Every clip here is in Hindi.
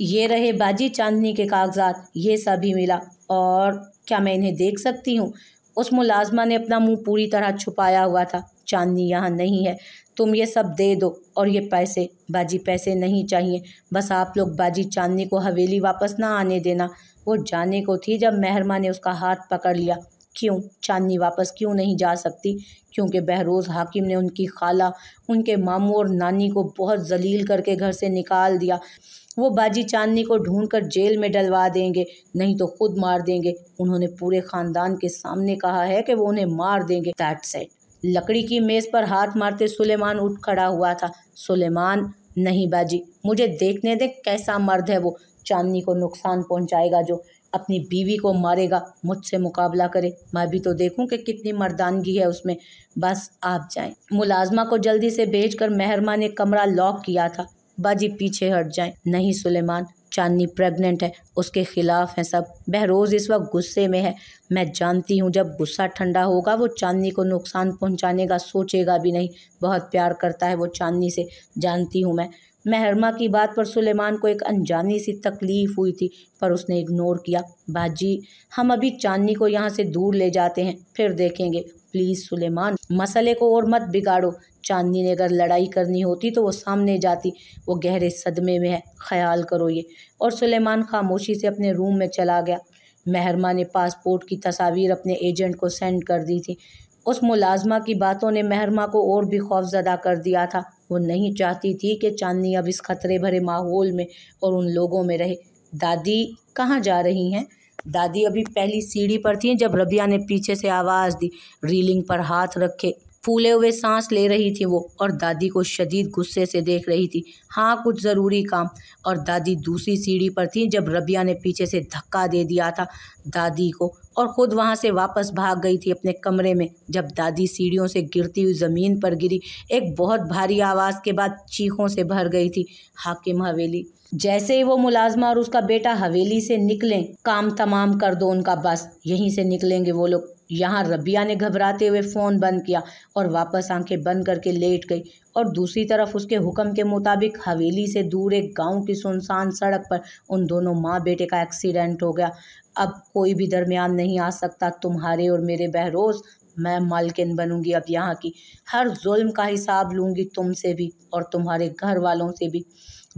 ये रहे बाजी चांदनी के कागजात ये सभी मिला और क्या मैं इन्हें देख सकती हूँ उस मुलाजमा ने अपना मुंह पूरी तरह छुपाया हुआ था चांदनी यहाँ नहीं है तुम ये सब दे दो और ये पैसे बाजी पैसे नहीं चाहिए बस आप लोग बाजी चांदनी को हवेली वापस ना आने देना वो जाने को थी जब महरमा ने उसका हाथ पकड़ लिया क्यों चांदनी वापस क्यों नहीं जा सकती क्योंकि बहरोज़ हाकिम ने उनकी खाला उनके मामू और नानी को बहुत जलील करके घर से निकाल दिया वो बाजी चांदनी को ढूंढकर जेल में डलवा देंगे नहीं तो खुद मार देंगे उन्होंने पूरे खानदान के सामने कहा है कि वो उन्हें मार देंगे दैट सेट लकड़ी की मेज़ पर हाथ मारते सुलेमान उठ खड़ा हुआ था सुलेमान नहीं बाजी मुझे देखने दे कैसा मर्द है वो चांदनी को नुकसान पहुंचाएगा जो अपनी बीवी को मारेगा मुझसे मुकाबला करे मैं भी तो देखूं कि कितनी मर्दानगी है उसमें बस आप जाएं मुलाजमा को जल्दी से भेजकर मेहरमा ने कमरा लॉक किया था बाजी पीछे हट जाए नहीं सुलेमान चांदनी प्रेग्नेंट है उसके खिलाफ हैं सब बहरोज़ इस वक्त गुस्से में है मैं जानती हूँ जब गुस्सा ठंडा होगा वो चांदनी को नुकसान पहुँचाने का सोचेगा भी नहीं बहुत प्यार करता है वो चांदनी से जानती हूँ मैं महरमा की बात पर सुलेमान को एक अनजानी सी तकलीफ़ हुई थी पर उसने इग्नोर किया बाजी हम अभी चांदनी को यहाँ से दूर ले जाते हैं फिर देखेंगे प्लीज़ सुलेमान मसले को और मत बिगाड़ो चांदनी ने अगर लड़ाई करनी होती तो वो सामने जाती वो गहरे सदमे में है ख्याल करो ये और सुलेमान खामोशी से अपने रूम में चला गया महरमा ने पासपोर्ट की तस्वीर अपने एजेंट को सेंड कर दी थी उस मुलाजमा की बातों ने महरमा को और भी खौफजदा कर दिया था वो नहीं चाहती थी कि चांदनी अब इस खतरे भरे माहौल में और उन लोगों में रहे दादी कहाँ जा रही हैं दादी अभी पहली सीढ़ी पर थी जब रबिया ने पीछे से आवाज़ दी रीलिंग पर हाथ रखे फूले हुए सांस ले रही थी वो और दादी को शदीद गुस्से से देख रही थी हाँ कुछ ज़रूरी काम और दादी दूसरी सीढ़ी पर थी जब रबिया ने पीछे से धक्का दे दिया था दादी को और ख़ुद वहाँ से वापस भाग गई थी अपने कमरे में जब दादी सीढ़ियों से गिरती हुई ज़मीन पर गिरी एक बहुत भारी आवाज़ के बाद चीखों से भर गई थी हाकिम हवेली जैसे ही वो मुलाजमा और उसका बेटा हवेली से निकलें काम तमाम कर दो उनका बस यहीं से निकलेंगे वो लोग यहाँ रबिया ने घबराते हुए फ़ोन बंद किया और वापस आंखें बंद करके लेट गई और दूसरी तरफ उसके हुक्म के मुताबिक हवेली से दूर एक गांव की सुनसान सड़क पर उन दोनों माँ बेटे का एक्सीडेंट हो गया अब कोई भी दरमियान नहीं आ सकता तुम्हारे और मेरे बहरोज़ मैं मालकिन बनूंगी अब यहाँ की हर जुल्म का हिसाब लूँगी तुमसे भी और तुम्हारे घर वालों से भी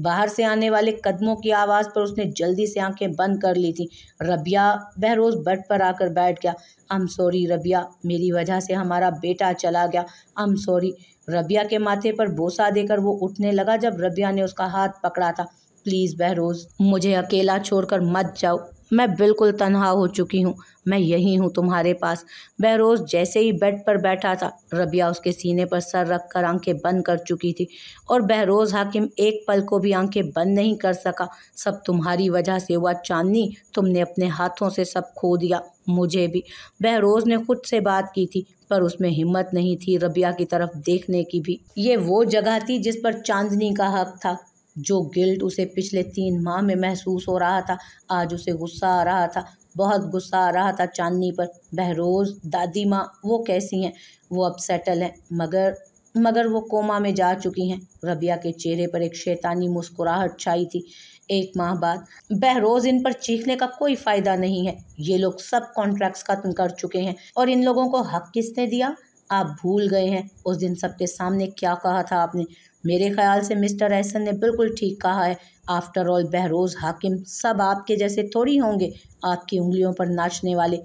बाहर से आने वाले कदमों की आवाज़ पर उसने जल्दी से आंखें बंद कर ली थी रबिया वह रोज़ बेड पर आकर बैठ गया आम सॉरी रबिया मेरी वजह से हमारा बेटा चला गया आम सॉरी रबिया के माथे पर बोसा देकर वो उठने लगा जब रबिया ने उसका हाथ पकड़ा था प्लीज़ बहरोज़ मुझे अकेला छोड़कर मत जाओ मैं बिल्कुल तनहा हो चुकी हूँ मैं यहीं हूँ तुम्हारे पास बहरोज़ जैसे ही बेड पर बैठा था रबिया उसके सीने पर सर रख कर आंखें बंद कर चुकी थी और बहरोज़ हाकिम एक पल को भी आंखें बंद नहीं कर सका सब तुम्हारी वजह से हुआ चांदनी तुमने अपने हाथों से सब खो दिया मुझे भी बहरोज़ ने खुद से बात की थी पर उसमें हिम्मत नहीं थी रबिया की तरफ देखने की भी ये वो जगह थी जिस पर चांदनी का हक था जो गिल्ट उसे पिछले तीन माह में महसूस हो रहा था आज उसे गुस्सा आ रहा था बहुत गुस्सा आ रहा था चांदनी पर बहरोज दादी माँ वो कैसी हैं वो अब सेटल हैं मगर मगर वो कोमा में जा चुकी हैं रबिया के चेहरे पर एक शैतानी मुस्कुराहट छाई थी एक माह बाद बहरोज इन पर चीखने का कोई फ़ायदा नहीं है ये लोग सब कॉन्ट्रैक्ट्स ख़त्म कर चुके हैं और इन लोगों को हक किसने दिया आप भूल गए हैं उस दिन सबके सामने क्या कहा था आपने मेरे ख्याल से मिस्टर एहसन ने बिल्कुल ठीक कहा है आफ्टर ऑल बहरोज़ हाकिम सब आपके जैसे थोड़ी होंगे आपकी उंगलियों पर नाचने वाले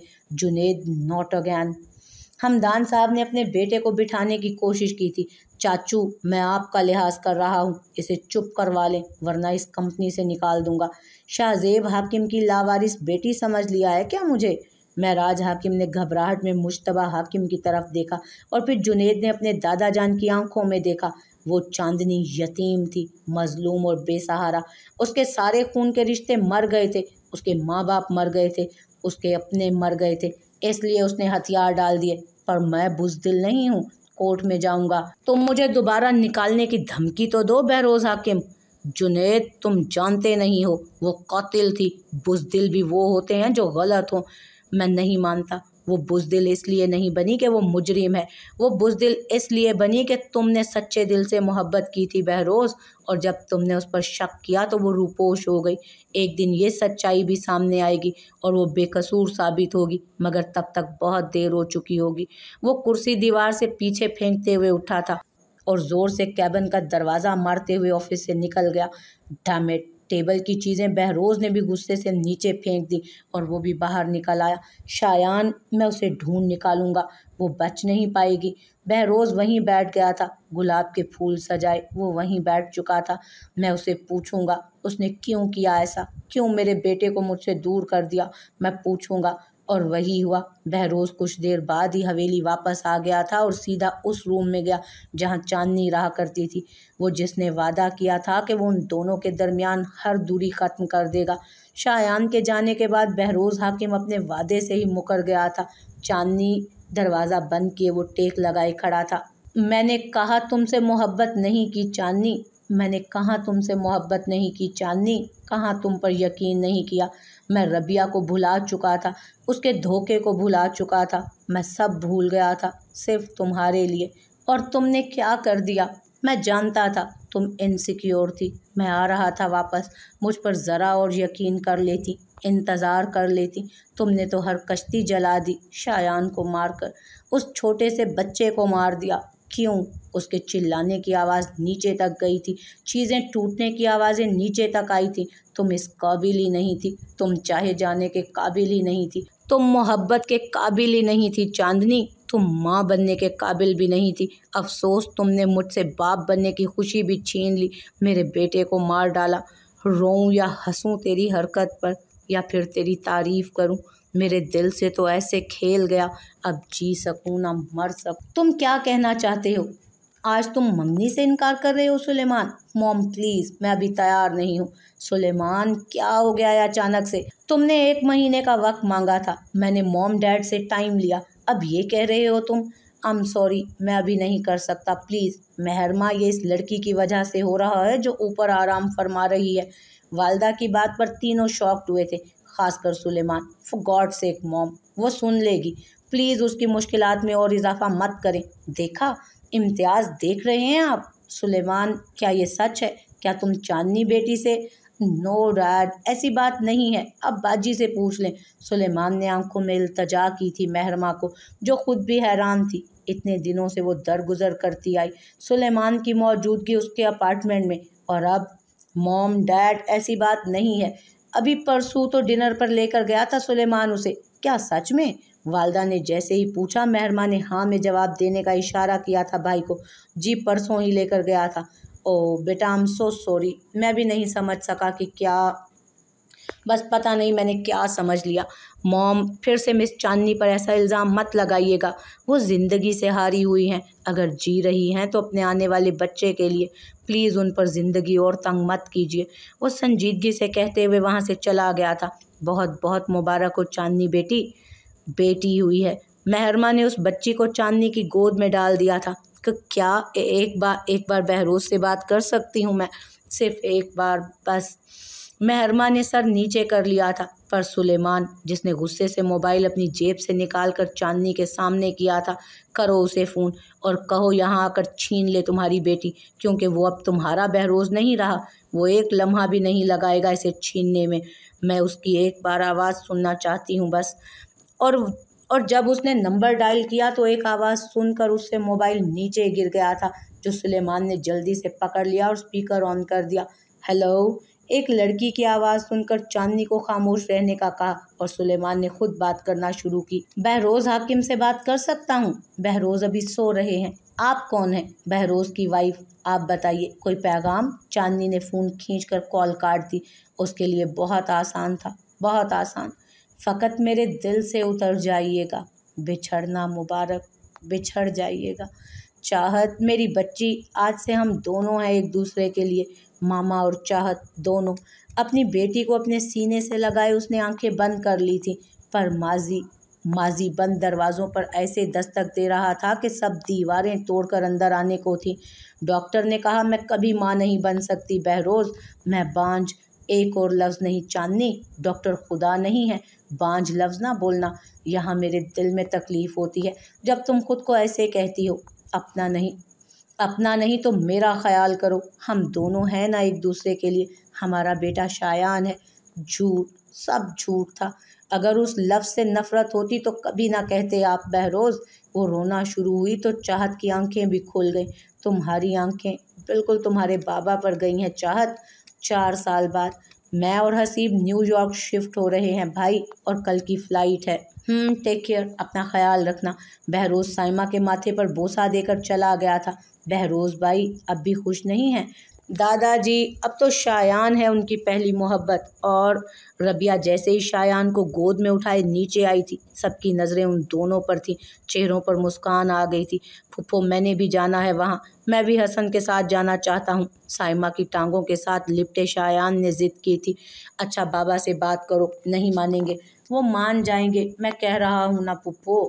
जुनेद नॉट अगैन हमदान साहब ने अपने बेटे को बिठाने की कोशिश की थी चाचू मैं आपका लिहाज कर रहा हूँ इसे चुप करवा लें वरना इस कंपनी से निकाल दूंगा शाहजेब हाकिम की लावारिस बेटी समझ लिया है क्या मुझे महराज हाकिम ने घबराहट में मुशतबा हाकिम की तरफ देखा और फिर जुनेद ने अपने दादा जान की आंखों में देखा वो चांदनी यतीम थी मज़लूम और बेसहारा उसके सारे खून के रिश्ते मर गए थे उसके माँ बाप मर गए थे उसके अपने मर गए थे इसलिए उसने हथियार डाल दिए पर मैं बुजदिल नहीं हूँ कोर्ट में जाऊँगा तुम मुझे दोबारा निकालने की धमकी तो दो बहरोज़ हाकिम जुनेद तुम जानते नहीं हो वो कातिल थी बुजदिल भी वो होते हैं जो गलत हों मैं नहीं मानता वो बुजदिल इसलिए नहीं बनी कि वो मुजरिम है वो बुजदिल इसलिए बनी कि तुमने सच्चे दिल से मोहब्बत की थी बहरोज़ और जब तुमने उस पर शक किया तो वो रूपोश हो गई एक दिन ये सच्चाई भी सामने आएगी और वो बेकसूर साबित होगी मगर तब तक बहुत देर हो चुकी होगी वो कुर्सी दीवार से पीछे फेंकते हुए उठा था और ज़ोर से कैबन का दरवाज़ा मारते हुए ऑफिस से निकल गया डामेट टेबल की चीज़ें बहरोज़ ने भी गुस्से से नीचे फेंक दी और वो भी बाहर निकल आया शायान मैं उसे ढूंढ निकालूंगा वो बच नहीं पाएगी बहरोज़ वहीं बैठ गया था गुलाब के फूल सजाए वो वहीं बैठ चुका था मैं उसे पूछूंगा उसने क्यों किया ऐसा क्यों मेरे बेटे को मुझसे दूर कर दिया मैं पूछूंगा और वही हुआ वह रोज़ कुछ देर बाद ही हवेली वापस आ गया था और सीधा उस रूम में गया जहाँ चांदनी रहा करती थी वो जिसने वादा किया था कि वो उन दोनों के दरमियान हर दूरी ख़त्म कर देगा शायान के जाने के बाद बहरोज़ हाकिम अपने वादे से ही मुकर गया था चांदनी दरवाज़ा बंद किए वो टेक लगाए खड़ा था मैंने कहा तुमसे मोहब्बत नहीं की चांदनी मैंने कहा तुमसे मोहब्बत नहीं की चांदनी कहाँ तुम पर यकीन नहीं किया मैं रबिया को भुला चुका था उसके धोखे को भुला चुका था मैं सब भूल गया था सिर्फ तुम्हारे लिए और तुमने क्या कर दिया मैं जानता था तुम इनसिक्योर थी मैं आ रहा था वापस मुझ पर ज़रा और यकीन कर लेती इंतज़ार कर लेती तुमने तो हर कश्ती जला दी शायान को मारकर उस छोटे से बच्चे को मार दिया क्यों उसके चिल्लाने की आवाज़ नीचे तक गई थी चीज़ें टूटने की आवाज़ें नीचे तक आई थी तुम इस काबिल ही नहीं थी तुम चाहे जाने के काबिल ही नहीं थी तुम मोहब्बत के काबिल ही नहीं थी चांदनी तुम माँ बनने के काबिल भी नहीं थी अफसोस तुमने मुझसे बाप बनने की खुशी भी छीन ली मेरे बेटे को मार डाला रोऊं या हंसूं तेरी हरकत पर या फिर तेरी तारीफ़ करूं मेरे दिल से तो ऐसे खेल गया अब जी सकूँ ना मर सकूँ तुम क्या कहना चाहते हो आज तुम मम्मी से इनकार कर रहे हो सुलेमान मॉम प्लीज़ मैं अभी तैयार नहीं हूँ सुलेमान क्या हो गया है अचानक से तुमने एक महीने का वक्त मांगा था मैंने मॉम डैड से टाइम लिया अब ये कह रहे हो तुम आई एम सॉरी मैं अभी नहीं कर सकता प्लीज़ महरमा ये इस लड़की की वजह से हो रहा है जो ऊपर आराम फरमा रही है वालदा की बात पर तीनों शॉक्ड हुए थे खासकर Suleman for God sake mom वो सुन लेगी प्लीज़ उसकी मुश्किल में और इजाफा मत करें देखा इम्तियाज़ देख रहे हैं आप सुलेमान क्या ये सच है क्या तुम चांदनी बेटी से नो डैड ऐसी बात नहीं है अब बाजी से पूछ लें सुलेमान ने आंखों में अल्तजा की थी महरमा को जो खुद भी हैरान थी इतने दिनों से वो दरगुजर करती आई सुलेमान की मौजूदगी उसके अपार्टमेंट में और अब मॉम डैड ऐसी बात नहीं है अभी परसों तो डिनर पर लेकर गया था सुलेमान उसे क्या सच में वालदा ने जैसे ही पूछा मेहरमा ने हाँ में जवाब देने का इशारा किया था भाई को जी परसों ही लेकर गया था ओ बेटा आई एम सो सॉरी मैं भी नहीं समझ सका कि क्या बस पता नहीं मैंने क्या समझ लिया मॉम फिर से मिस चांदनी पर ऐसा इल्ज़ाम मत लगाइएगा वो ज़िंदगी से हारी हुई हैं अगर जी रही हैं तो अपने आने वाले बच्चे के लिए प्लीज़ उन पर ज़िंदगी और तंग मत कीजिए वो संजीदगी से कहते हुए वहाँ से चला गया था बहुत बहुत मुबारक हो चांदनी बेटी बेटी हुई है महरमा ने उस बच्ची को चांदनी की गोद में डाल दिया था कि क्या एक बार एक बार बहरोज से बात कर सकती हूँ मैं सिर्फ एक बार बस महरमा ने सर नीचे कर लिया था पर सुलेमान जिसने गुस्से से मोबाइल अपनी जेब से निकाल कर चांदनी के सामने किया था करो उसे फ़ोन और कहो यहाँ आकर छीन ले तुम्हारी बेटी क्योंकि वो अब तुम्हारा बहरोज़ नहीं रहा वो एक लम्हा भी नहीं लगाएगा इसे छीनने में मैं उसकी एक बार आवाज़ सुनना चाहती हूँ बस और और जब उसने नंबर डायल किया तो एक आवाज़ सुनकर उससे मोबाइल नीचे गिर गया था जो सुलेमान ने जल्दी से पकड़ लिया और स्पीकर ऑन कर दिया हेलो एक लड़की की आवाज़ सुनकर चांदनी को खामोश रहने का कहा और सुलेमान ने खुद बात करना शुरू की बहरोज़ हाकिम से बात कर सकता हूँ बहरोज़ अभी सो रहे हैं आप कौन हैं बहरोज़ की वाइफ आप बताइए कोई पैगाम चांदनी ने फ़ोन खींचकर कॉल काट दी उसके लिए बहुत आसान था बहुत आसान फ़कत मेरे दिल से उतर जाइएगा बिछड़ना मुबारक बिछड़ जाइएगा चाहत मेरी बच्ची आज से हम दोनों हैं एक दूसरे के लिए मामा और चाहत दोनों अपनी बेटी को अपने सीने से लगाए उसने आंखें बंद कर ली थी पर माजी माजी बंद दरवाज़ों पर ऐसे दस्तक दे रहा था कि सब दीवारें तोड़कर अंदर आने को थी डॉक्टर ने कहा मैं कभी माँ नहीं बन सकती बहरोज़ मैं बांझ एक और लफ्ज़ नहीं चांदनी डॉक्टर खुदा नहीं है बांझ लफ्ज़ ना बोलना यहाँ मेरे दिल में तकलीफ़ होती है जब तुम खुद को ऐसे कहती हो अपना नहीं अपना नहीं तो मेरा ख्याल करो हम दोनों हैं ना एक दूसरे के लिए हमारा बेटा शायान है झूठ सब झूठ था अगर उस लफ्ज़ से नफ़रत होती तो कभी ना कहते आप बहरोज़ वो रोना शुरू हुई तो चाहत की आंखें भी खुल गई तुम्हारी आंखें बिल्कुल तुम्हारे बाबा पर गई हैं चाहत चार साल बाद मैं और हसीब न्यूयॉर्क शिफ्ट हो रहे हैं भाई और कल की फ़्लाइट है टेक हम्म, केयर अपना ख्याल रखना बहरोज़ साइमा के माथे पर बोसा देकर चला गया था बहरोज़ भाई अब भी खुश नहीं हैं दादाजी अब तो शायान है उनकी पहली मोहब्बत और रबिया जैसे ही शायान को गोद में उठाए नीचे आई थी सबकी नज़रें उन दोनों पर थीं चेहरों पर मुस्कान आ गई थी फुफो मैंने भी जाना है वहाँ मैं भी हसन के साथ जाना चाहता हूँ साइमा की टांगों के साथ लिपटे शायान ने ज़िद की थी अच्छा बाबा से बात करो नहीं मानेंगे वो मान जाएंगे मैं कह रहा हूँ ना पुप्पो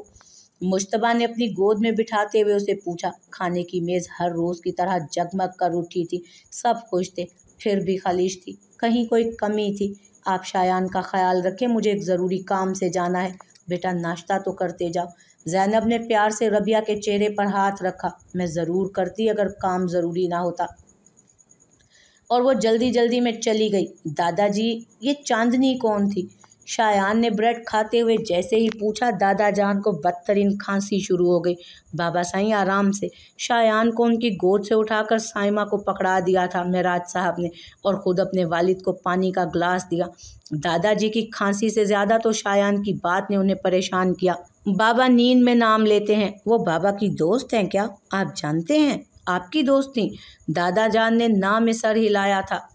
मुश्तबा ने अपनी गोद में बिठाते हुए उसे पूछा खाने की मेज़ हर रोज़ की तरह जगमग कर उठी थी सब खुश थे फिर भी खालिश थी कहीं कोई कमी थी आप शायान का ख्याल रखें मुझे एक ज़रूरी काम से जाना है बेटा नाश्ता तो करते जाओ जैनब ने प्यार से रबिया के चेहरे पर हाथ रखा मैं ज़रूर करती अगर काम ज़रूरी ना होता और वो जल्दी जल्दी में चली गई दादाजी ये चांदनी कौन थी शायान ने ब्रेड खाते हुए जैसे ही पूछा दादा जान को बदतरीन खांसी शुरू हो गई बाबा साईं आराम से शायान को उनकी गोद से उठाकर साइमा को पकड़ा दिया था महराज साहब ने और ख़ुद अपने वालिद को पानी का गिलास दिया दादाजी की खांसी से ज़्यादा तो शायान की बात ने उन्हें परेशान किया बाबा नींद में नाम लेते हैं वो बाबा की दोस्त हैं क्या आप जानते हैं आपकी दोस्त थी दादा जान ने नाम में सर हिलाया था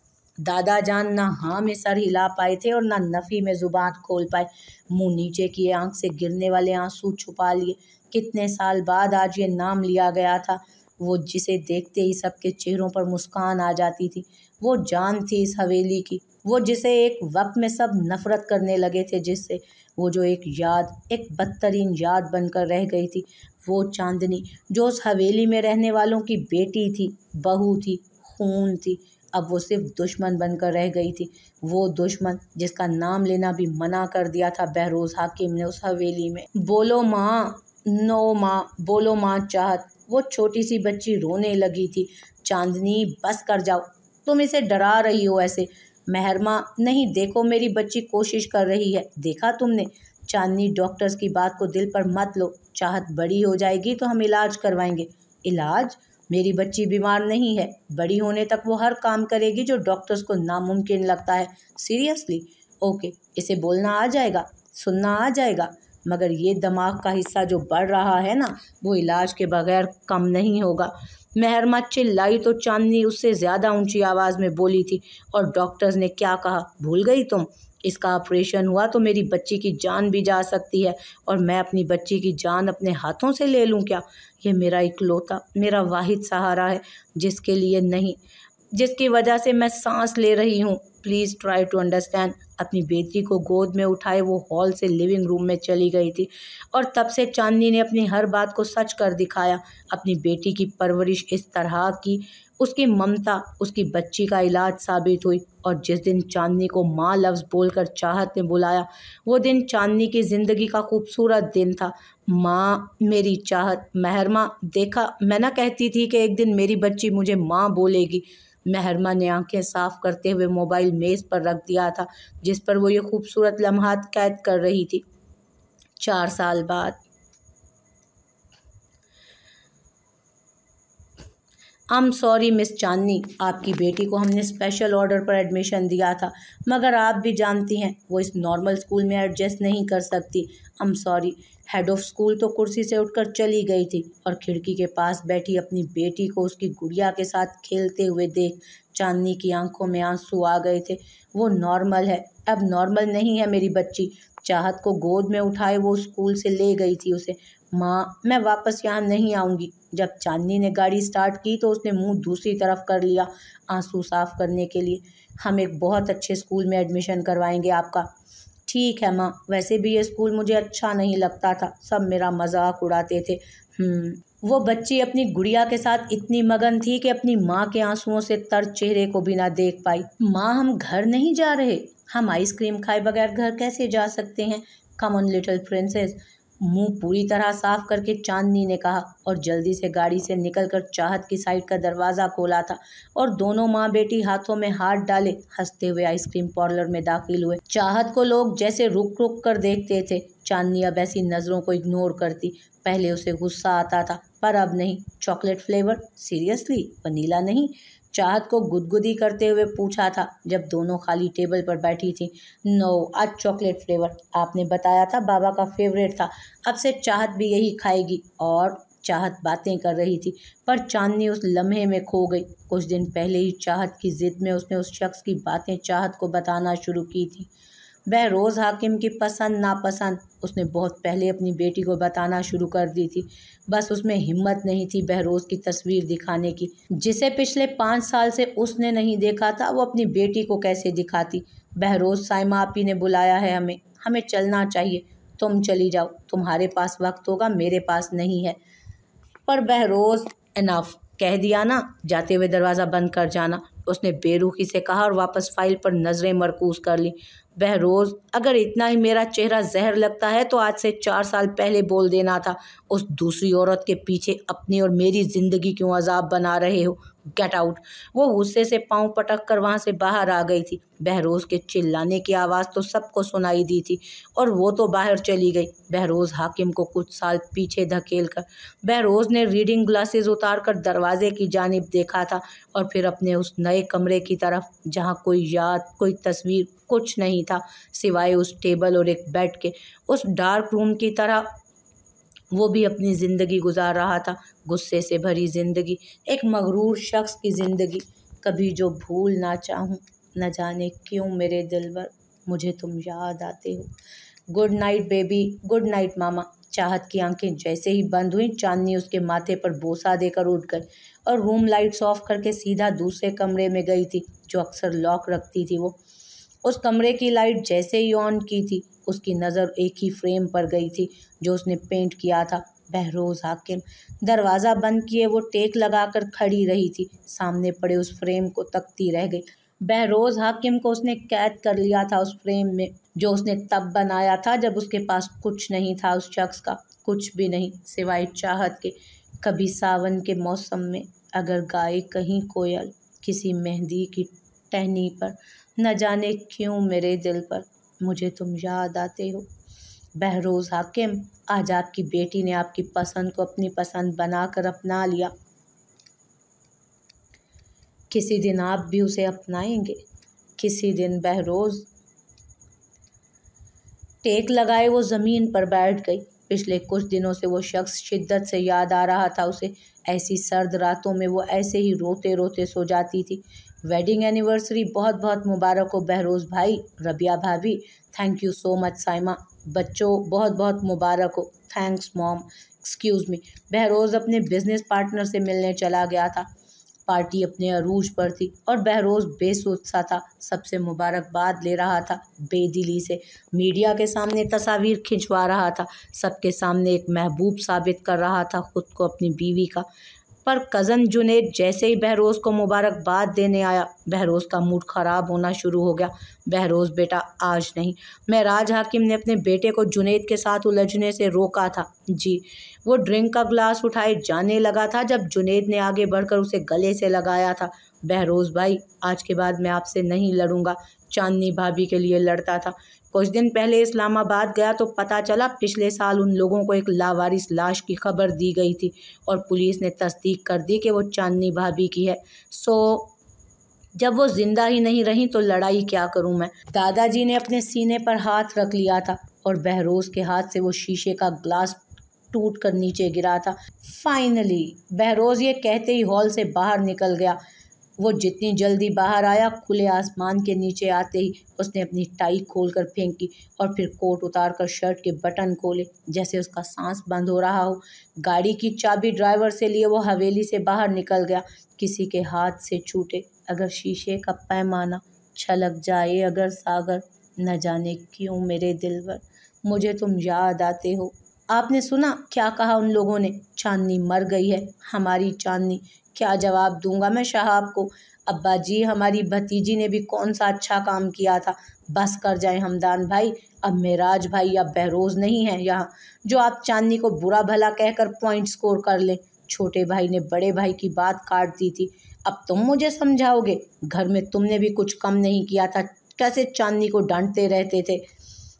दादा जान ना हाँ में सर हिला पाए थे और ना नफ़ी में ज़ुबान खोल पाए मुंह नीचे किए आंख से गिरने वाले आंसू छुपा लिए कितने साल बाद आज ये नाम लिया गया था वो जिसे देखते ही सबके चेहरों पर मुस्कान आ जाती थी वो जान थी इस हवेली की वो जिसे एक वक्त में सब नफ़रत करने लगे थे जिससे वो जो एक याद एक बदतरीन याद बनकर रह गई थी वो चांदनी जो उस हवेली में रहने वालों की बेटी थी बहू थी खून थी अब वो सिर्फ दुश्मन बनकर रह गई थी वो दुश्मन जिसका नाम लेना भी मना कर दिया था बहरोज़ हाकिम ने उस हवेली में बोलो माँ नो माँ बोलो माँ चाहत वो छोटी सी बच्ची रोने लगी थी चांदनी बस कर जाओ तुम इसे डरा रही हो ऐसे महरमा नहीं देखो मेरी बच्ची कोशिश कर रही है देखा तुमने चांदनी डॉक्टर्स की बात को दिल पर मत लो चाहत बड़ी हो जाएगी तो हम इलाज करवाएंगे इलाज मेरी बच्ची बीमार नहीं है बड़ी होने तक वो हर काम करेगी जो डॉक्टर्स को नामुमकिन लगता है सीरियसली ओके इसे बोलना आ जाएगा सुनना आ जाएगा मगर ये दिमाग का हिस्सा जो बढ़ रहा है ना वो इलाज के बगैर कम नहीं होगा मेहरमा चिल्लाई तो चांदनी उससे ज़्यादा ऊंची आवाज़ में बोली थी और डॉक्टर्स ने क्या कहा भूल गई तुम इसका ऑपरेशन हुआ तो मेरी बच्ची की जान भी जा सकती है और मैं अपनी बच्ची की जान अपने हाथों से ले लूँ क्या ये मेरा इकलौता मेरा वाहिद सहारा है जिसके लिए नहीं जिसकी वजह से मैं सांस ले रही हूँ प्लीज़ ट्राई टू अंडरस्टैंड अपनी बेटी को गोद में उठाए वो हॉल से लिविंग रूम में चली गई थी और तब से चांदनी ने अपनी हर बात को सच कर दिखाया अपनी बेटी की परवरिश इस तरह की उसकी ममता उसकी बच्ची का इलाज साबित हुई और जिस दिन चांदनी को माँ लफ्ज़ बोलकर चाहत ने बुलाया वो दिन चांदनी की ज़िंदगी का खूबसूरत दिन था माँ मेरी चाहत महरमा देखा मैं ना कहती थी कि एक दिन मेरी बच्ची मुझे माँ बोलेगी महरमा ने आंखें साफ करते हुए मोबाइल मेज़ पर रख दिया था जिस पर वो ये खूबसूरत लम्हात कैद कर रही थी चार साल बाद हम सॉरी मिस चांदनी आपकी बेटी को हमने स्पेशल ऑर्डर पर एडमिशन दिया था मगर आप भी जानती हैं वो इस नॉर्मल स्कूल में एडजस्ट नहीं कर सकती हम सॉरी हेड ऑफ स्कूल तो कुर्सी से उठकर चली गई थी और खिड़की के पास बैठी अपनी बेटी को उसकी गुड़िया के साथ खेलते हुए देख चांदनी की आंखों में आंसू आ गए थे वो नॉर्मल है अब नॉर्मल नहीं है मेरी बच्ची चाहत को गोद में उठाए वो स्कूल से ले गई थी उसे माँ मैं वापस यहाँ नहीं आऊँगी जब चांदनी ने गाड़ी स्टार्ट की तो उसने मुंह दूसरी तरफ कर लिया आंसू साफ करने के लिए हम एक बहुत अच्छे स्कूल में एडमिशन करवाएंगे आपका ठीक है माँ वैसे भी ये स्कूल मुझे अच्छा नहीं लगता था सब मेरा मजाक उड़ाते थे हम्म, वो बच्ची अपनी गुड़िया के साथ इतनी मगन थी कि अपनी माँ के आंसुओं से तर चेहरे को भी ना देख पाई माँ हम घर नहीं जा रहे हम आइसक्रीम खाए बगैर घर कैसे जा सकते हैं कम ऑन लिटिल प्रिंसेस मुंह पूरी तरह साफ करके चांदनी ने कहा और जल्दी से गाड़ी से निकलकर चाहत की साइड का दरवाज़ा खोला था और दोनों माँ बेटी हाथों में हाथ डाले हंसते हुए आइसक्रीम पार्लर में दाखिल हुए चाहत को लोग जैसे रुक रुक कर देखते थे चांदनी अब ऐसी नज़रों को इग्नोर करती पहले उसे गुस्सा आता था पर अब नहीं चॉकलेट फ्लेवर सीरियसली वनीला नहीं चाहत को गुदगुदी करते हुए पूछा था जब दोनों खाली टेबल पर बैठी थी नो आज चॉकलेट फ्लेवर आपने बताया था बाबा का फेवरेट था अब से चाहत भी यही खाएगी और चाहत बातें कर रही थी पर चांदनी उस लम्हे में खो गई कुछ दिन पहले ही चाहत की ज़िद में उसने उस शख्स की बातें चाहत को बताना शुरू की थी वह रोज़ हाकिम की पसंद नापसंद उसने बहुत पहले अपनी बेटी को बताना शुरू कर दी थी बस उसमें हिम्मत नहीं थी बहरोज़ की तस्वीर दिखाने की जिसे पिछले पाँच साल से उसने नहीं देखा था वो अपनी बेटी को कैसे दिखाती बहरोज़ साइमा आपी ने बुलाया है हमें हमें चलना चाहिए तुम चली जाओ तुम्हारे पास वक्त होगा मेरे पास नहीं है पर बहरोज़ इनाफ कह दिया ना जाते हुए दरवाज़ा बंद कर जाना उसने बेरुखी से कहा और वापस फाइल पर नज़रें मरकूज कर ली बहरोज़ अगर इतना ही मेरा चेहरा जहर लगता है तो आज से चार साल पहले बोल देना था उस दूसरी औरत के पीछे अपनी और मेरी ज़िंदगी क्यों अजाब बना रहे हो गेट आउट वो गुस्से से पांव पटक कर वहाँ से बाहर आ गई थी बहरोज़ के चिल्लाने की आवाज़ तो सबको सुनाई दी थी और वो तो बाहर चली गई बहरोज़ हाकिम को कुछ साल पीछे धकेल कर बहरोज़ ने रीडिंग ग्लासेस उतार कर दरवाजे की जानब देखा था और फिर अपने उस नए कमरे की तरफ जहाँ कोई याद कोई तस्वीर कुछ नहीं था सिवाय उस टेबल और एक बेड के उस डार्क रूम की तरह वो भी अपनी ज़िंदगी गुजार रहा था गुस्से से भरी ज़िंदगी एक मगरूर शख्स की ज़िंदगी कभी जो भूल ना चाहूँ न जाने क्यों मेरे दिल पर मुझे तुम याद आते हो good night baby good night mama चाहत की आंखें जैसे ही बंद हुई चांदनी उसके माथे पर बोसा देकर उठ गई और रूम लाइट्स ऑफ करके सीधा दूसरे कमरे में गई थी जो अक्सर लॉक रखती थी वो उस कमरे की लाइट जैसे ही ऑन की थी उसकी नज़र एक ही फ्रेम पर गई थी जो उसने पेंट किया था बहरोज हाकिम दरवाज़ा बंद किए वो टेक लगाकर खड़ी रही थी सामने पड़े उस फ्रेम को तकती रह गई बहरोज हाकिम को उसने कैद कर लिया था उस फ्रेम में जो उसने तब बनाया था जब उसके पास कुछ नहीं था उस शख्स का कुछ भी नहीं सिवाय चाहत के कभी सावन के मौसम में अगर गाय कहीं कोयल किसी मेहंदी की टहनी पर न जाने क्यों मेरे दिल पर मुझे तुम याद आते हो बहरोज़ हाकिम आज आपकी बेटी ने आपकी पसंद को अपनी पसंद बनाकर अपना लिया किसी दिन आप भी उसे अपनाएंगे किसी दिन बहरोज़ टेक लगाए वो ज़मीन पर बैठ गई पिछले कुछ दिनों से वो शख्स शिद्दत से याद आ रहा था उसे ऐसी सर्द रातों में वो ऐसे ही रोते रोते सो जाती थी वेडिंग एनिवर्सरी बहुत बहुत मुबारक हो बहरोज़ भाई रबिया भाभी thank you so much Saima बच्चों बहुत बहुत मुबारक हो thanks mom excuse me Behroz अपने बिजनेस पार्टनर से मिलने चला गया था पार्टी अपने अरूज पर थी और बहरोज़ बेसोच सा था सबसे मुबारकबाद ले रहा था बेदिली से मीडिया के सामने तस्वीर खिंचवा रहा था सबके सामने एक महबूब साबित कर रहा था ख़ुद को अपनी बीवी का पर कज़न जुनेद जैसे ही बहरोज़ को मुबारकबाद देने आया बहरोज़ का मूड ख़राब होना शुरू हो गया बहरोज़ बेटा आज नहीं मैं राज हाकिम ने अपने बेटे को जुनेद के साथ उलझने से रोका था जी वो ड्रिंक का ग्लास उठाए जाने लगा था जब जुनेद ने आगे बढ़कर उसे गले से लगाया था बहरोज़ भाई आज के बाद मैं आपसे नहीं लड़ूंगा चांदनी भाभी के लिए लड़ता था कुछ दिन पहले इस्लामाबाद गया तो पता चला पिछले साल उन लोगों को एक लावारिस लाश की खबर दी गई थी और पुलिस ने तस्दीक कर दी कि वो चांदनी भाभी की है सो जब वो ज़िंदा ही नहीं रही तो लड़ाई क्या करूं मैं दादाजी ने अपने सीने पर हाथ रख लिया था और बहरोज़ के हाथ से वो शीशे का ग्लास टूट कर नीचे गिरा था फाइनली बहरोज़ ये कहते ही हॉल से बाहर निकल गया वो जितनी जल्दी बाहर आया खुले आसमान के नीचे आते ही उसने अपनी टाई खोल कर फेंकी और फिर कोट उतार कर शर्ट के बटन खोले जैसे उसका सांस बंद हो रहा हो गाड़ी की चाबी ड्राइवर से लिए वो हवेली से बाहर निकल गया किसी के हाथ से छूटे अगर शीशे का पैमाना छलक जाए अगर सागर न जाने क्यों मेरे दिल पर मुझे तुम याद आते हो आपने सुना क्या कहा उन लोगों ने चांदनी मर गई है हमारी चांदनी क्या जवाब दूंगा मैं शहाब को अब्बा जी हमारी भतीजी ने भी कौन सा अच्छा काम किया था बस कर जाए हमदान भाई अब मेराज भाई अब बहरोज़ नहीं है यहाँ जो आप चांदनी को बुरा भला कहकर पॉइंट स्कोर कर लें छोटे भाई ने बड़े भाई की बात काट दी थी अब तुम मुझे समझाओगे घर में तुमने भी कुछ कम नहीं किया था कैसे चांदनी को डांटते रहते थे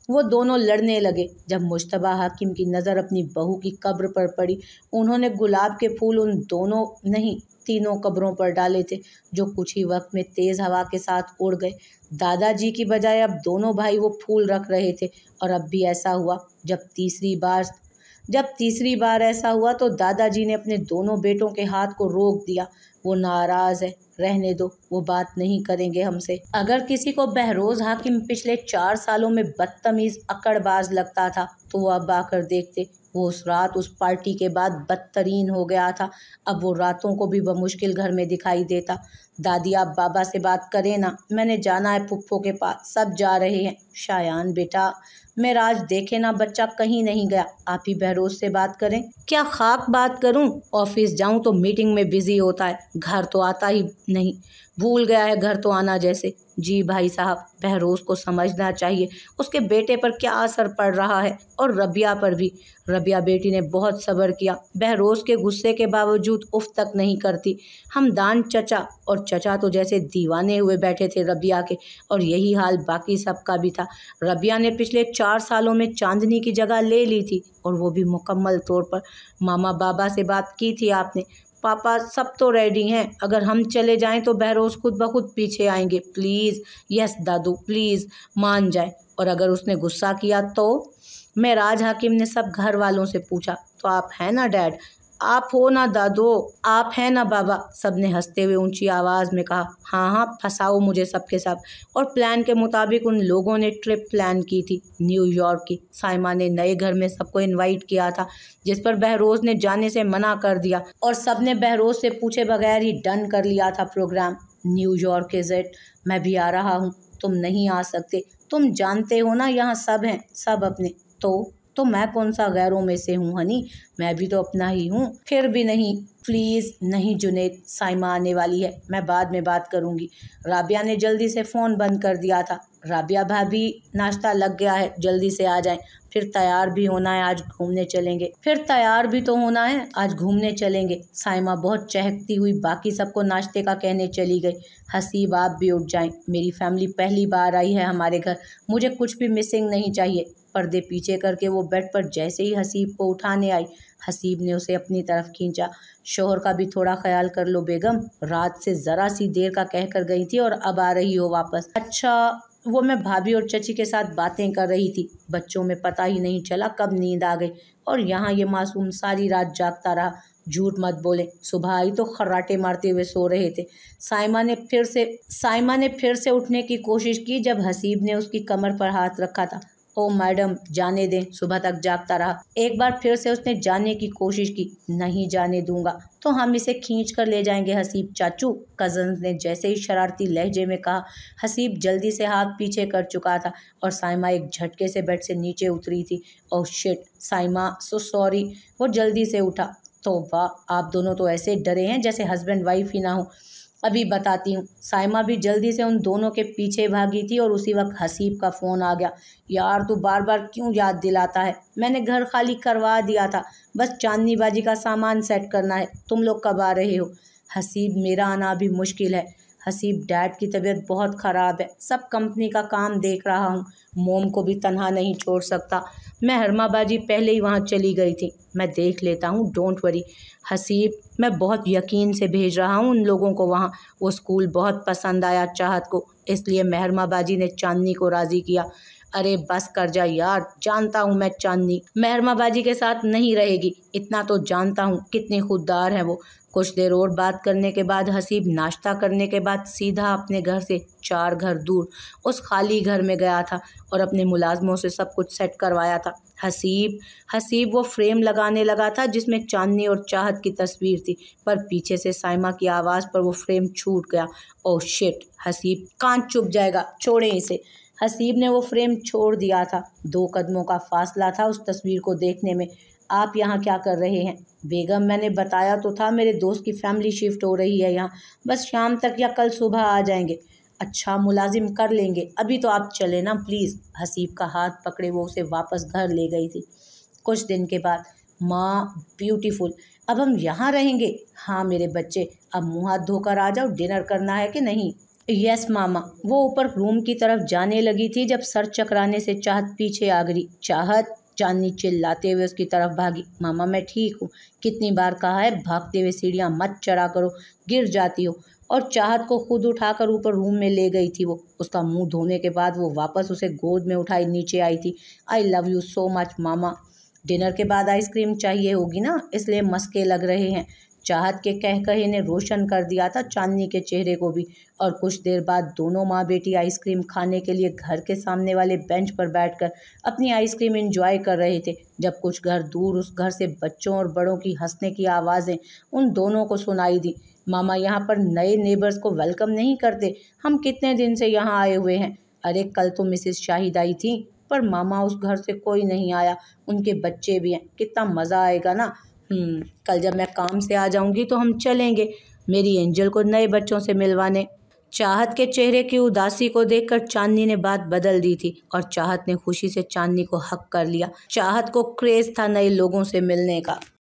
वो दोनों लड़ने लगे जब मुशतबा हाकिम की नज़र अपनी बहू की कब्र पर पड़ी उन्होंने गुलाब के फूल उन दोनों नहीं तीनों कब्रों पर डाले थे जो कुछ ही वक्त में तेज़ हवा के साथ उड़ गए दादाजी की बजाय अब दोनों भाई वो फूल रख रहे थे और अब भी ऐसा हुआ जब तीसरी बार जब तीसरी बार ऐसा हुआ तो दादाजी ने अपने दोनों बेटों के हाथ को रोक दिया वो नाराज़ है रहने दो वो बात नहीं करेंगे हमसे अगर किसी को बहरोज हाकिम पिछले चार सालों में बदतमीज़ अकड़बाज लगता था तो वो अब आकर देखते वो उस रात उस पार्टी के बाद बदतरीन हो गया था अब वो रातों को भी बमुश्किल घर में दिखाई देता दादी आप बाबा से बात करें ना मैंने जाना है पुप्पो के पास सब जा रहे हैं शायान बेटा मैं राज देखे ना बच्चा कहीं नहीं गया आप ही बहरोज से बात करें क्या खाक बात करूं ऑफिस जाऊं तो मीटिंग में बिजी होता है घर तो आता ही नहीं भूल गया है घर तो आना जैसे जी भाई साहब बहरोज को समझना चाहिए उसके बेटे पर क्या असर पड़ रहा है और रबिया पर भी रबिया बेटी ने बहुत सब्र किया बहरोज के गुस्से के बावजूद उफ तक नहीं करती हम दान चचा और चचा तो जैसे दीवाने हुए बैठे थे रबिया के और यही हाल बाकी सबका भी था रबिया ने पिछले चार सालों में चांदनी की जगह ले ली थी और वो भी मुकम्मल तौर पर मामा बाबा से बात की थी आपने पापा सब तो रेडी हैं अगर हम चले जाएं तो बहरोज़ खुद ब खुद पीछे आएंगे प्लीज़ यस दादू प्लीज़ मान जाए और अगर उसने गुस्सा किया तो मैं राज हाकिम ने सब घर वालों से पूछा तो आप हैं ना डैड आप हो ना दादो आप हैं ना बाबा सब ने हंसते हुए ऊंची आवाज़ में कहा हाँ हाँ फंसाओ मुझे सबके साथ और प्लान के मुताबिक उन लोगों ने ट्रिप प्लान की थी न्यूयॉर्क की साइमा ने नए घर में सबको इनवाइट किया था जिस पर बहरोज ने जाने से मना कर दिया और सब ने बहरोज से पूछे बगैर ही डन कर लिया था प्रोग्राम न्यूयॉर्क के जेट मैं भी आ रहा हूँ तुम नहीं आ सकते तुम जानते हो ना यहाँ सब हैं सब अपने तो तो मैं कौन सा गैरों में से हूँ हनी मैं भी तो अपना ही हूँ फिर भी नहीं प्लीज़ नहीं जुनेद साइमा आने वाली है मैं बाद में बात करूँगी राबिया ने जल्दी से फ़ोन बंद कर दिया था राबिया भाभी नाश्ता लग गया है जल्दी से आ जाएं फिर तैयार भी होना है आज घूमने चलेंगे फिर तैयार भी तो होना है आज घूमने चलेंगे साइमा बहुत चहकती हुई बाकी सबको नाश्ते का कहने चली गई हसीब आप भी उठ जाएं मेरी फैमिली पहली बार आई है हमारे घर मुझे कुछ भी मिसिंग नहीं चाहिए पर्दे पीछे करके वो बेड पर जैसे ही हसीब को उठाने आई हसीब ने उसे अपनी तरफ खींचा शोहर का भी थोड़ा ख्याल कर लो बेगम रात से ज़रा सी देर का कह कर गई थी और अब आ रही हो वापस अच्छा वो मैं भाभी और चची के साथ बातें कर रही थी बच्चों में पता ही नहीं चला कब नींद आ गई और यहाँ ये मासूम सारी रात जागता रहा झूठ मत बोले सुबह आई तो खर्राटे मारते हुए सो रहे थे साइमा ने फिर से साइमा ने फिर से उठने की कोशिश की जब हसीब ने उसकी कमर पर हाथ रखा था ओ मैडम जाने दें सुबह तक जागता रहा एक बार फिर से उसने जाने की कोशिश की नहीं जाने दूंगा तो हम इसे खींच कर ले जाएंगे हसीब चाचू कजन ने जैसे ही शरारती लहजे में कहा हसीब जल्दी से हाथ पीछे कर चुका था और साइमा एक झटके से बेड से नीचे उतरी थी और शिट साइमा सो सॉरी वो जल्दी से उठा तो वाह आप दोनों तो ऐसे डरे हैं जैसे हस्बैंड वाइफ ही ना हो अभी बताती हूँ साइमा भी जल्दी से उन दोनों के पीछे भागी थी और उसी वक्त हसीब का फ़ोन आ गया यार तू बार बार क्यों याद दिलाता है मैंने घर खाली करवा दिया था बस चांदनी बाजी का सामान सेट करना है तुम लोग कब आ रहे हो हसीब मेरा आना भी मुश्किल है हसीब डैड की तबीयत बहुत ख़राब है सब कंपनी का काम देख रहा हूँ मोम को भी तनहा नहीं छोड़ सकता मैं हरमा बाजी पहले ही वहाँ चली गई थी मैं देख लेता हूँ डोंट वरी हसीब मैं बहुत यकीन से भेज रहा हूँ उन लोगों को वहाँ वो स्कूल बहुत पसंद आया चाहत को इसलिए महरमा बाजी ने चांदनी को राज़ी किया अरे बस कर जा यार जानता हूँ मैं चांदनी महरमा बाजी के साथ नहीं रहेगी इतना तो जानता हूँ कितनी खुददार है वो कुछ देर और बात करने के बाद हसीब नाश्ता करने के बाद सीधा अपने घर से चार घर दूर उस खाली घर में गया था और अपने मुलाजमों से सब कुछ सेट करवाया था हसीब हसीब वो फ्रेम लगाने लगा था जिसमें चांदनी और चाहत की तस्वीर थी पर पीछे से साइमा की आवाज़ पर वो फ्रेम छूट गया ओ शिट हसीब कान चुप जाएगा छोड़ें इसे हसीब ने वो फ्रेम छोड़ दिया था दो कदमों का फासला था उस तस्वीर को देखने में आप यहाँ क्या कर रहे हैं बेगम मैंने बताया तो था मेरे दोस्त की फ़ैमिली शिफ्ट हो रही है यहाँ बस शाम तक या कल सुबह आ जाएंगे अच्छा मुलाजिम कर लेंगे अभी तो आप चले ना प्लीज़ हसीब का हाथ पकड़े वो उसे वापस घर ले गई थी कुछ दिन के बाद माँ ब्यूटीफुल अब हम यहाँ रहेंगे हाँ मेरे बच्चे अब मुँह हाथ धोकर आ जाओ डिनर करना है कि नहीं यस मामा वो ऊपर रूम की तरफ जाने लगी थी जब सर चकराने से चाहत पीछे आ गई चाहत चांदनी चिल्लाते हुए उसकी तरफ भागी मामा मैं ठीक हूँ कितनी बार कहा है भागते हुए सीढ़ियाँ मत चढ़ा करो गिर जाती हो और चाहत को खुद उठाकर ऊपर रूम में ले गई थी वो उसका मुंह धोने के बाद वो वापस उसे गोद में उठाई नीचे आई थी I love you so much mama dinner के बाद आइसक्रीम चाहिए होगी ना इसलिए मस्के लग रहे हैं चाहत के कह कहे ने रोशन कर दिया था चांदनी के चेहरे को भी और कुछ देर बाद दोनों माँ बेटी आइसक्रीम खाने के लिए घर के सामने वाले बेंच पर बैठकर अपनी आइसक्रीम एंजॉय कर रहे थे जब कुछ घर दूर उस घर से बच्चों और बड़ों की हंसने की आवाज़ें उन दोनों को सुनाई दी मामा यहाँ पर नए नेबर्स को वेलकम नहीं करते हम कितने दिन से यहाँ आए हुए हैं अरे कल तो मिसिस शाहिद आई थी पर मामा उस घर से कोई नहीं आया उनके बच्चे भी हैं कितना मज़ा आएगा ना हम्म, कल जब मैं काम से आ जाऊंगी तो हम चलेंगे मेरी एंजल को नए बच्चों से मिलवाने चाहत के चेहरे की उदासी को देखकर चांदनी ने बात बदल दी थी और चाहत ने खुशी से चांदनी को हक कर लिया चाहत को क्रेज था नए लोगों से मिलने का